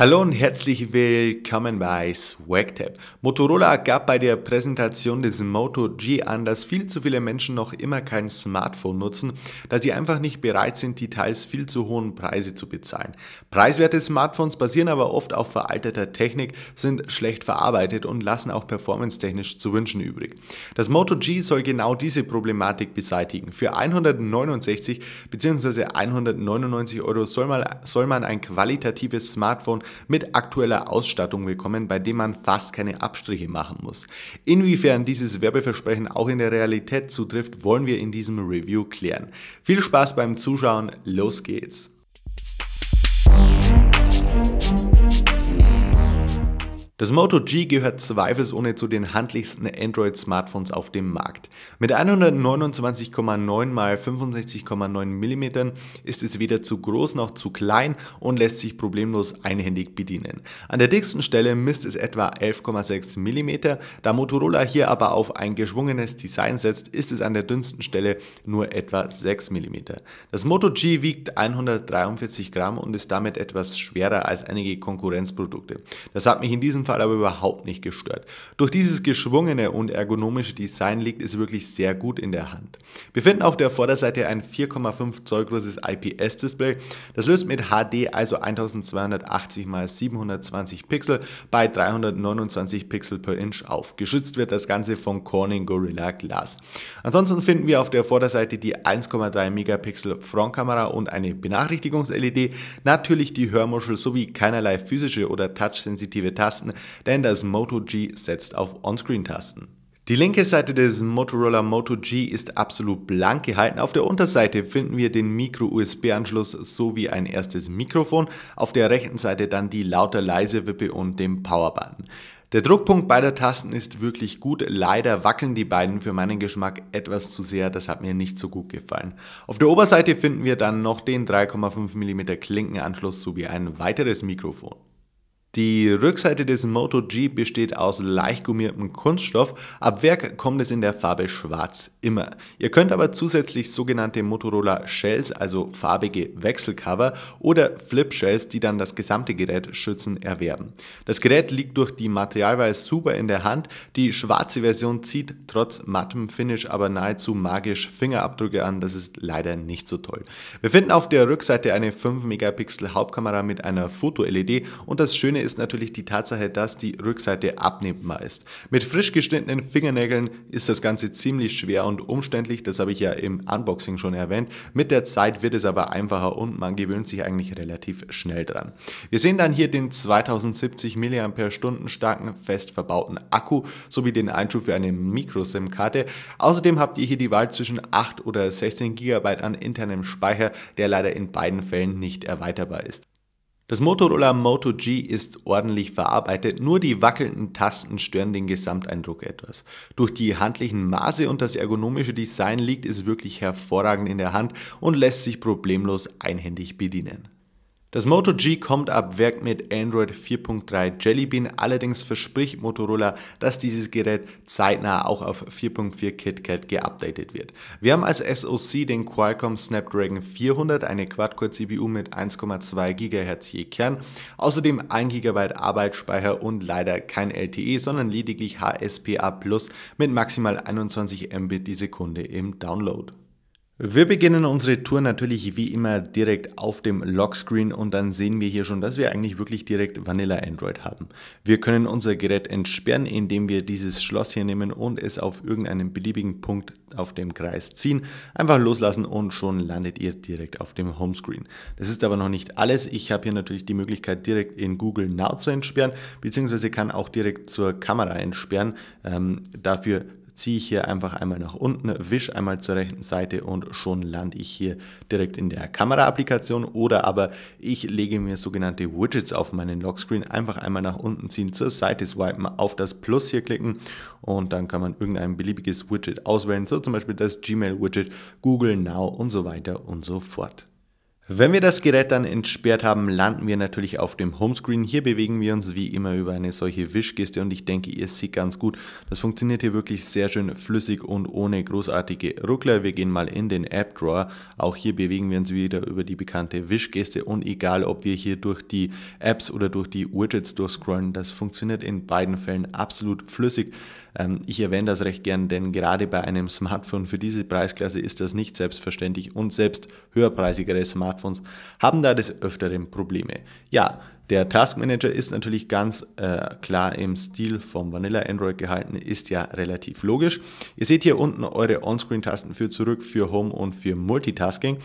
Hallo und herzlich willkommen bei SwagTap. Motorola gab bei der Präsentation des Moto G an, dass viel zu viele Menschen noch immer kein Smartphone nutzen, da sie einfach nicht bereit sind, die teils viel zu hohen Preise zu bezahlen. Preiswerte Smartphones basieren aber oft auf veralteter Technik, sind schlecht verarbeitet und lassen auch performancetechnisch zu wünschen übrig. Das Moto G soll genau diese Problematik beseitigen. Für 169 bzw. 199 Euro soll man, soll man ein qualitatives Smartphone mit aktueller Ausstattung bekommen, bei dem man fast keine Abstriche machen muss. Inwiefern dieses Werbeversprechen auch in der Realität zutrifft, wollen wir in diesem Review klären. Viel Spaß beim Zuschauen, los geht's! Das Moto G gehört zweifelsohne zu den handlichsten Android-Smartphones auf dem Markt. Mit 129,9 x 65,9 mm ist es weder zu groß noch zu klein und lässt sich problemlos einhändig bedienen. An der dicksten Stelle misst es etwa 11,6 mm, da Motorola hier aber auf ein geschwungenes Design setzt, ist es an der dünnsten Stelle nur etwa 6 mm. Das Moto G wiegt 143 Gramm und ist damit etwas schwerer als einige Konkurrenzprodukte. Das hat mich in diesem Fall Fall aber überhaupt nicht gestört. Durch dieses geschwungene und ergonomische Design liegt es wirklich sehr gut in der Hand. Wir finden auf der Vorderseite ein 4,5 Zoll großes IPS-Display. Das löst mit HD also 1280 x 720 Pixel bei 329 Pixel per Inch auf. Geschützt wird das Ganze von Corning Gorilla Glass. Ansonsten finden wir auf der Vorderseite die 1,3 Megapixel Frontkamera und eine Benachrichtigungs-LED, natürlich die Hörmuschel sowie keinerlei physische oder touchsensitive Tasten, denn das Moto G setzt auf On-Screen-Tasten. Die linke Seite des Motorola Moto G ist absolut blank gehalten. Auf der Unterseite finden wir den Micro-USB-Anschluss sowie ein erstes Mikrofon, auf der rechten Seite dann die Lauter-Leise-Wippe und den Power-Button. Der Druckpunkt beider Tasten ist wirklich gut, leider wackeln die beiden für meinen Geschmack etwas zu sehr, das hat mir nicht so gut gefallen. Auf der Oberseite finden wir dann noch den 3,5 mm Klinkenanschluss sowie ein weiteres Mikrofon. Die Rückseite des Moto G besteht aus leicht gummiertem Kunststoff. Ab Werk kommt es in der Farbe Schwarz immer. Ihr könnt aber zusätzlich sogenannte Motorola Shells, also farbige Wechselcover oder Flip Shells, die dann das gesamte Gerät schützen, erwerben. Das Gerät liegt durch die Materialweise super in der Hand. Die schwarze Version zieht trotz mattem Finish aber nahezu magisch Fingerabdrücke an. Das ist leider nicht so toll. Wir finden auf der Rückseite eine 5 Megapixel Hauptkamera mit einer Foto-LED und das schöne Szene ist natürlich die Tatsache, dass die Rückseite abnehmbar ist. Mit frisch geschnittenen Fingernägeln ist das Ganze ziemlich schwer und umständlich, das habe ich ja im Unboxing schon erwähnt. Mit der Zeit wird es aber einfacher und man gewöhnt sich eigentlich relativ schnell dran. Wir sehen dann hier den 2070 mAh starken fest verbauten Akku sowie den Einschub für eine Micro-SIM-Karte. Außerdem habt ihr hier die Wahl zwischen 8 oder 16 GB an internem Speicher, der leider in beiden Fällen nicht erweiterbar ist. Das Motorola Moto G ist ordentlich verarbeitet, nur die wackelnden Tasten stören den Gesamteindruck etwas. Durch die handlichen Maße und das ergonomische Design liegt es wirklich hervorragend in der Hand und lässt sich problemlos einhändig bedienen. Das Moto G kommt ab Werk mit Android 4.3 Jelly Bean, allerdings verspricht Motorola, dass dieses Gerät zeitnah auch auf 4.4 KitKat geupdatet wird. Wir haben als SoC den Qualcomm Snapdragon 400, eine Quad-Core-CPU mit 1,2 GHz je Kern, außerdem 1 GB Arbeitsspeicher und leider kein LTE, sondern lediglich HSPA Plus mit maximal 21 Mbit die Sekunde im Download. Wir beginnen unsere Tour natürlich wie immer direkt auf dem Lockscreen und dann sehen wir hier schon, dass wir eigentlich wirklich direkt Vanilla Android haben. Wir können unser Gerät entsperren, indem wir dieses Schloss hier nehmen und es auf irgendeinen beliebigen Punkt auf dem Kreis ziehen. Einfach loslassen und schon landet ihr direkt auf dem Homescreen. Das ist aber noch nicht alles. Ich habe hier natürlich die Möglichkeit direkt in Google Now zu entsperren, beziehungsweise kann auch direkt zur Kamera entsperren. Ähm, dafür ziehe ich hier einfach einmal nach unten, wisch einmal zur rechten Seite und schon lande ich hier direkt in der Kamera-Applikation oder aber ich lege mir sogenannte Widgets auf meinen Lockscreen, einfach einmal nach unten ziehen, zur Seite swipen, auf das Plus hier klicken und dann kann man irgendein beliebiges Widget auswählen, so zum Beispiel das Gmail-Widget, Google Now und so weiter und so fort. Wenn wir das Gerät dann entsperrt haben, landen wir natürlich auf dem Homescreen. Hier bewegen wir uns wie immer über eine solche Wischgeste und ich denke, ihr seht ganz gut. Das funktioniert hier wirklich sehr schön flüssig und ohne großartige Ruckler. Wir gehen mal in den App Drawer. Auch hier bewegen wir uns wieder über die bekannte Wischgeste und egal, ob wir hier durch die Apps oder durch die Widgets durchscrollen, das funktioniert in beiden Fällen absolut flüssig. Ähm, ich erwähne das recht gern, denn gerade bei einem Smartphone für diese Preisklasse ist das nicht selbstverständlich und selbst höherpreisigere Smartphones haben da des Öfteren Probleme. Ja, der Task Manager ist natürlich ganz äh, klar im Stil vom Vanilla Android gehalten, ist ja relativ logisch. Ihr seht hier unten eure onscreen tasten für zurück, für Home und für Multitasking.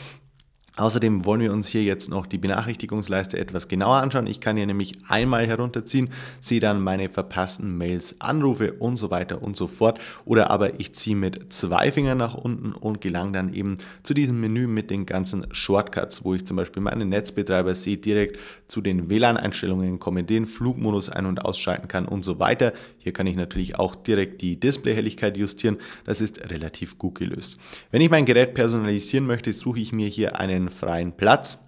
Außerdem wollen wir uns hier jetzt noch die Benachrichtigungsleiste etwas genauer anschauen. Ich kann hier nämlich einmal herunterziehen, sehe dann meine verpassten Mails, Anrufe und so weiter und so fort. Oder aber ich ziehe mit zwei Fingern nach unten und gelange dann eben zu diesem Menü mit den ganzen Shortcuts, wo ich zum Beispiel meinen Netzbetreiber sehe, direkt zu den WLAN-Einstellungen komme, den Flugmodus ein- und ausschalten kann und so weiter. Hier kann ich natürlich auch direkt die Displayhelligkeit justieren. Das ist relativ gut gelöst. Wenn ich mein Gerät personalisieren möchte, suche ich mir hier einen den freien Platz.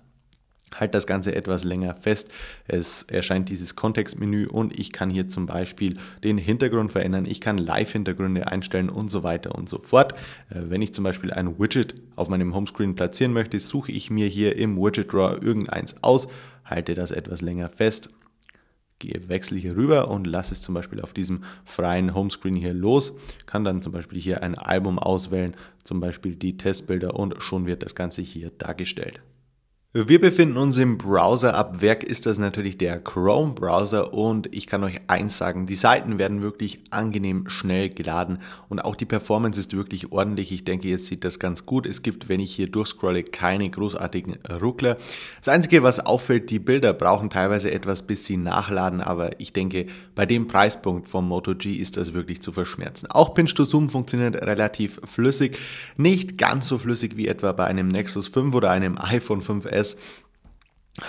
Halt das Ganze etwas länger fest. Es erscheint dieses Kontextmenü und ich kann hier zum Beispiel den Hintergrund verändern. Ich kann Live-Hintergründe einstellen und so weiter und so fort. Äh, wenn ich zum Beispiel ein Widget auf meinem Homescreen platzieren möchte, suche ich mir hier im Widget Drawer irgendeins aus, halte das etwas länger fest wechsle hier rüber und lasse es zum Beispiel auf diesem freien Homescreen hier los, kann dann zum Beispiel hier ein Album auswählen, zum Beispiel die Testbilder und schon wird das Ganze hier dargestellt. Wir befinden uns im Browser. Ab Werk ist das natürlich der Chrome-Browser und ich kann euch eins sagen, die Seiten werden wirklich angenehm schnell geladen und auch die Performance ist wirklich ordentlich. Ich denke, jetzt sieht das ganz gut. Es gibt, wenn ich hier durchscrolle, keine großartigen Ruckler. Das Einzige, was auffällt, die Bilder brauchen teilweise etwas, bis sie nachladen, aber ich denke, bei dem Preispunkt vom Moto G ist das wirklich zu verschmerzen. Auch Pinch to Zoom funktioniert relativ flüssig, nicht ganz so flüssig wie etwa bei einem Nexus 5 oder einem iPhone 5S anderes.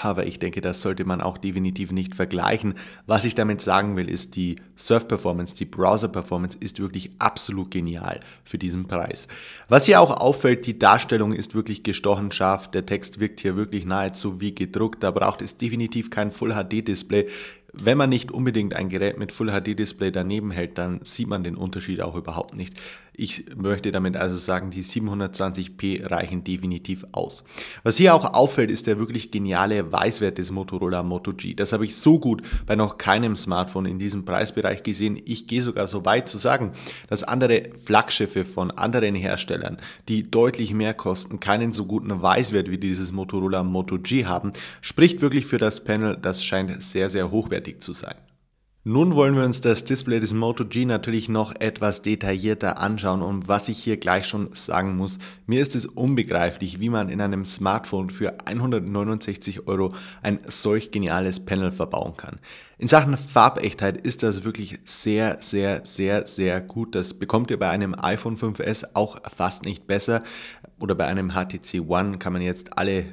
Aber ich denke, das sollte man auch definitiv nicht vergleichen. Was ich damit sagen will, ist, die Surf-Performance, die Browser-Performance ist wirklich absolut genial für diesen Preis. Was hier auch auffällt, die Darstellung ist wirklich gestochen scharf. Der Text wirkt hier wirklich nahezu wie gedruckt. Da braucht es definitiv kein Full-HD-Display. Wenn man nicht unbedingt ein Gerät mit Full HD Display daneben hält, dann sieht man den Unterschied auch überhaupt nicht. Ich möchte damit also sagen, die 720p reichen definitiv aus. Was hier auch auffällt, ist der wirklich geniale Weißwert des Motorola Moto G. Das habe ich so gut bei noch keinem Smartphone in diesem Preisbereich gesehen. Ich gehe sogar so weit zu sagen, dass andere Flaggschiffe von anderen Herstellern, die deutlich mehr kosten, keinen so guten Weißwert wie dieses Motorola Moto G haben, spricht wirklich für das Panel. Das scheint sehr, sehr hochwertig zu sein. Nun wollen wir uns das Display des Moto G natürlich noch etwas detaillierter anschauen und was ich hier gleich schon sagen muss, mir ist es unbegreiflich, wie man in einem Smartphone für 169 Euro ein solch geniales Panel verbauen kann. In Sachen Farbechtheit ist das wirklich sehr, sehr, sehr, sehr gut. Das bekommt ihr bei einem iPhone 5S auch fast nicht besser oder bei einem HTC One kann man jetzt alle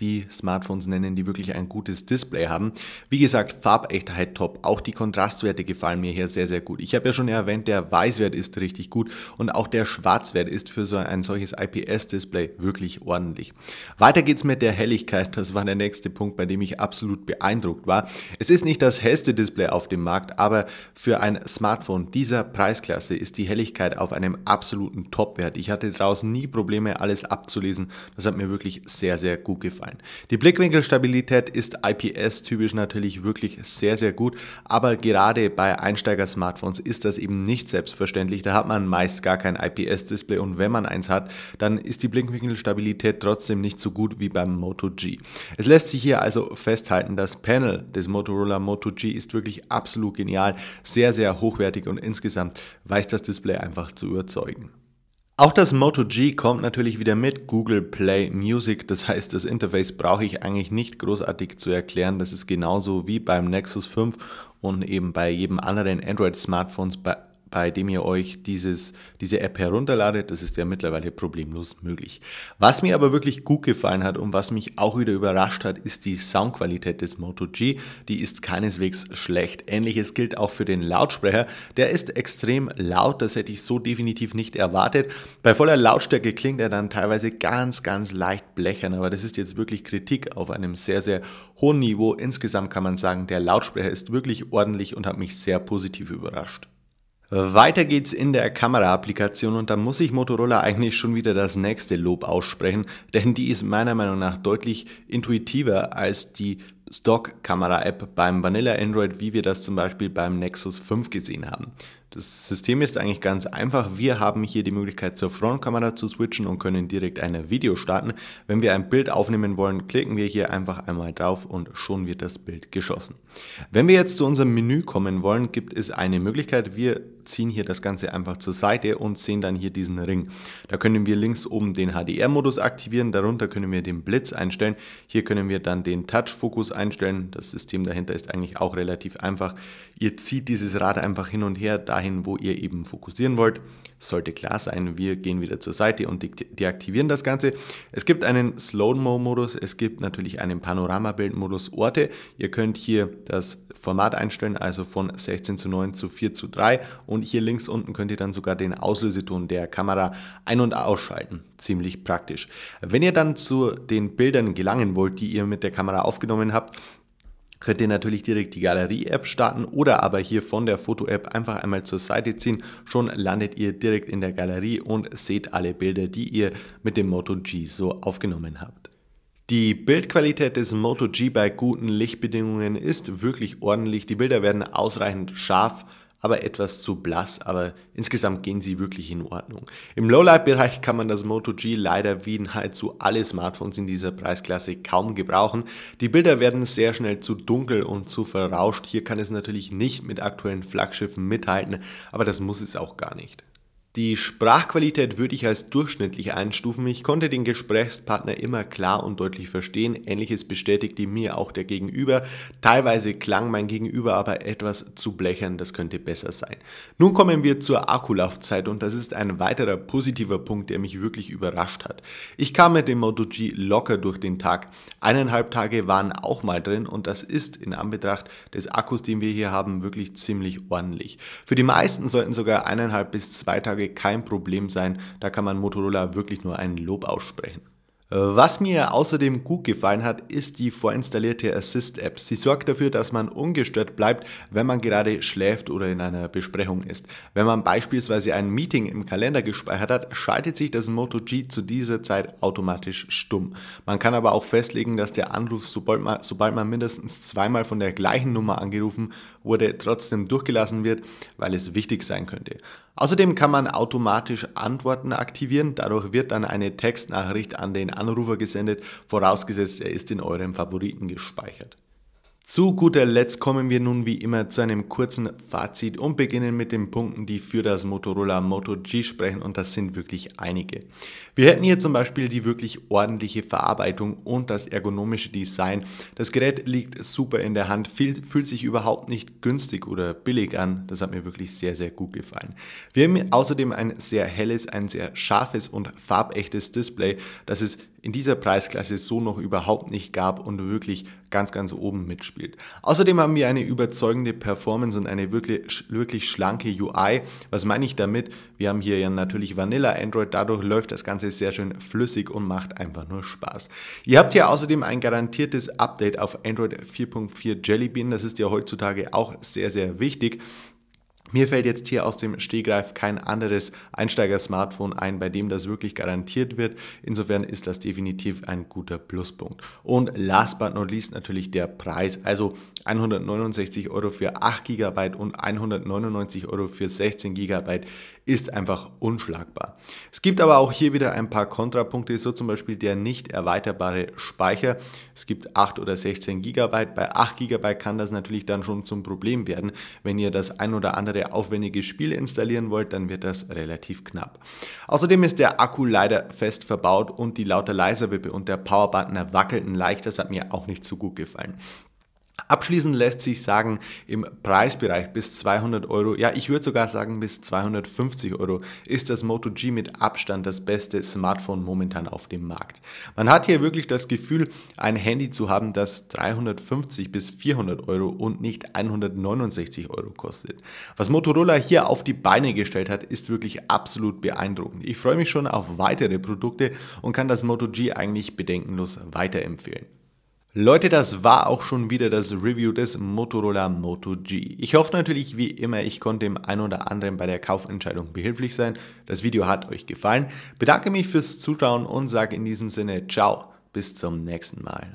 die Smartphones nennen, die wirklich ein gutes Display haben. Wie gesagt, Farbechtheit top. Auch die Kontrastwerte gefallen mir hier sehr, sehr gut. Ich habe ja schon erwähnt, der Weißwert ist richtig gut und auch der Schwarzwert ist für so ein solches IPS-Display wirklich ordentlich. Weiter geht's mit der Helligkeit. Das war der nächste Punkt, bei dem ich absolut beeindruckt war. Es ist nicht das hellste Display auf dem Markt, aber für ein Smartphone dieser Preisklasse ist die Helligkeit auf einem absoluten Topwert. Ich hatte draußen nie Probleme, alles abzulesen. Das hat mir wirklich sehr, sehr gut gefallen ein. Die Blickwinkelstabilität ist IPS-typisch natürlich wirklich sehr, sehr gut, aber gerade bei Einsteiger-Smartphones ist das eben nicht selbstverständlich. Da hat man meist gar kein IPS-Display und wenn man eins hat, dann ist die Blickwinkelstabilität trotzdem nicht so gut wie beim Moto G. Es lässt sich hier also festhalten, das Panel des Motorola Moto G ist wirklich absolut genial, sehr, sehr hochwertig und insgesamt weiß das Display einfach zu überzeugen. Auch das Moto G kommt natürlich wieder mit Google Play Music, das heißt das Interface brauche ich eigentlich nicht großartig zu erklären, das ist genauso wie beim Nexus 5 und eben bei jedem anderen android smartphones bei, bei dem ihr euch dieses, diese App herunterladet. Das ist ja mittlerweile problemlos möglich. Was mir aber wirklich gut gefallen hat und was mich auch wieder überrascht hat, ist die Soundqualität des Moto G. Die ist keineswegs schlecht. Ähnliches gilt auch für den Lautsprecher. Der ist extrem laut. Das hätte ich so definitiv nicht erwartet. Bei voller Lautstärke klingt er dann teilweise ganz, ganz leicht blechern. Aber das ist jetzt wirklich Kritik auf einem sehr, sehr hohen Niveau. Insgesamt kann man sagen, der Lautsprecher ist wirklich ordentlich und hat mich sehr positiv überrascht. Weiter geht's in der Kamera-Applikation und da muss ich Motorola eigentlich schon wieder das nächste Lob aussprechen, denn die ist meiner Meinung nach deutlich intuitiver als die Stock-Kamera-App beim Vanilla Android, wie wir das zum Beispiel beim Nexus 5 gesehen haben. Das System ist eigentlich ganz einfach. Wir haben hier die Möglichkeit zur Frontkamera zu switchen und können direkt ein Video starten. Wenn wir ein Bild aufnehmen wollen, klicken wir hier einfach einmal drauf und schon wird das Bild geschossen. Wenn wir jetzt zu unserem Menü kommen wollen, gibt es eine Möglichkeit. Wir ziehen hier das Ganze einfach zur Seite und sehen dann hier diesen Ring. Da können wir links oben den HDR-Modus aktivieren, darunter können wir den Blitz einstellen. Hier können wir dann den Touch-Fokus einstellen. Das System dahinter ist eigentlich auch relativ einfach. Ihr zieht dieses Rad einfach hin und her, da dahin, wo ihr eben fokussieren wollt. Sollte klar sein, wir gehen wieder zur Seite und deaktivieren das Ganze. Es gibt einen Slow-Mo-Modus, es gibt natürlich einen Panoramabild-Modus Orte. Ihr könnt hier das Format einstellen, also von 16 zu 9 zu 4 zu 3 und hier links unten könnt ihr dann sogar den Auslöseton der Kamera ein- und ausschalten. Ziemlich praktisch. Wenn ihr dann zu den Bildern gelangen wollt, die ihr mit der Kamera aufgenommen habt, könnt ihr natürlich direkt die Galerie-App starten oder aber hier von der Foto-App einfach einmal zur Seite ziehen. Schon landet ihr direkt in der Galerie und seht alle Bilder, die ihr mit dem Moto G so aufgenommen habt. Die Bildqualität des Moto G bei guten Lichtbedingungen ist wirklich ordentlich. Die Bilder werden ausreichend scharf aber etwas zu blass, aber insgesamt gehen sie wirklich in Ordnung. Im Lowlight-Bereich kann man das Moto G leider wie nahezu alle Smartphones in dieser Preisklasse kaum gebrauchen. Die Bilder werden sehr schnell zu dunkel und zu verrauscht. Hier kann es natürlich nicht mit aktuellen Flaggschiffen mithalten, aber das muss es auch gar nicht. Die Sprachqualität würde ich als durchschnittlich einstufen. Ich konnte den Gesprächspartner immer klar und deutlich verstehen. Ähnliches bestätigte mir auch der Gegenüber. Teilweise klang mein Gegenüber aber etwas zu blechern. Das könnte besser sein. Nun kommen wir zur Akkulaufzeit und das ist ein weiterer positiver Punkt, der mich wirklich überrascht hat. Ich kam mit dem Moto G locker durch den Tag. Eineinhalb Tage waren auch mal drin und das ist in Anbetracht des Akkus, den wir hier haben, wirklich ziemlich ordentlich. Für die meisten sollten sogar eineinhalb bis zwei Tage kein Problem sein. Da kann man Motorola wirklich nur ein Lob aussprechen. Was mir außerdem gut gefallen hat, ist die vorinstallierte Assist-App. Sie sorgt dafür, dass man ungestört bleibt, wenn man gerade schläft oder in einer Besprechung ist. Wenn man beispielsweise ein Meeting im Kalender gespeichert hat, schaltet sich das Moto G zu dieser Zeit automatisch stumm. Man kann aber auch festlegen, dass der Anruf, sobald man, sobald man mindestens zweimal von der gleichen Nummer angerufen wurde, trotzdem durchgelassen wird, weil es wichtig sein könnte. Außerdem kann man automatisch Antworten aktivieren. Dadurch wird dann eine Textnachricht an den Anrufer gesendet, vorausgesetzt er ist in eurem Favoriten gespeichert. Zu guter Letzt kommen wir nun wie immer zu einem kurzen Fazit und beginnen mit den Punkten, die für das Motorola Moto G sprechen und das sind wirklich einige. Wir hätten hier zum Beispiel die wirklich ordentliche Verarbeitung und das ergonomische Design. Das Gerät liegt super in der Hand, fühlt sich überhaupt nicht günstig oder billig an. Das hat mir wirklich sehr, sehr gut gefallen. Wir haben außerdem ein sehr helles, ein sehr scharfes und farbechtes Display, das ist in dieser Preisklasse so noch überhaupt nicht gab und wirklich ganz, ganz oben mitspielt. Außerdem haben wir eine überzeugende Performance und eine wirklich, wirklich schlanke UI. Was meine ich damit? Wir haben hier ja natürlich Vanilla Android, dadurch läuft das Ganze sehr schön flüssig und macht einfach nur Spaß. Ihr habt hier außerdem ein garantiertes Update auf Android 4.4 Jelly Bean, das ist ja heutzutage auch sehr, sehr wichtig. Mir fällt jetzt hier aus dem Stehgreif kein anderes Einsteiger-Smartphone ein, bei dem das wirklich garantiert wird. Insofern ist das definitiv ein guter Pluspunkt. Und last but not least natürlich der Preis. Also 169 Euro für 8 GB und 199 Euro für 16 GB ist einfach unschlagbar. Es gibt aber auch hier wieder ein paar Kontrapunkte, so zum Beispiel der nicht erweiterbare Speicher. Es gibt 8 oder 16 GB. Bei 8 GB kann das natürlich dann schon zum Problem werden. Wenn ihr das ein oder andere aufwendige Spiel installieren wollt, dann wird das relativ knapp. Außerdem ist der Akku leider fest verbaut und die lauter Leiserwippe und der Powerbutton wackelten leicht. Das hat mir auch nicht so gut gefallen. Abschließend lässt sich sagen, im Preisbereich bis 200 Euro, ja ich würde sogar sagen bis 250 Euro, ist das Moto G mit Abstand das beste Smartphone momentan auf dem Markt. Man hat hier wirklich das Gefühl, ein Handy zu haben, das 350 bis 400 Euro und nicht 169 Euro kostet. Was Motorola hier auf die Beine gestellt hat, ist wirklich absolut beeindruckend. Ich freue mich schon auf weitere Produkte und kann das Moto G eigentlich bedenkenlos weiterempfehlen. Leute, das war auch schon wieder das Review des Motorola Moto G. Ich hoffe natürlich wie immer, ich konnte dem einen oder anderen bei der Kaufentscheidung behilflich sein. Das Video hat euch gefallen. Bedanke mich fürs Zuschauen und sage in diesem Sinne ciao, bis zum nächsten Mal.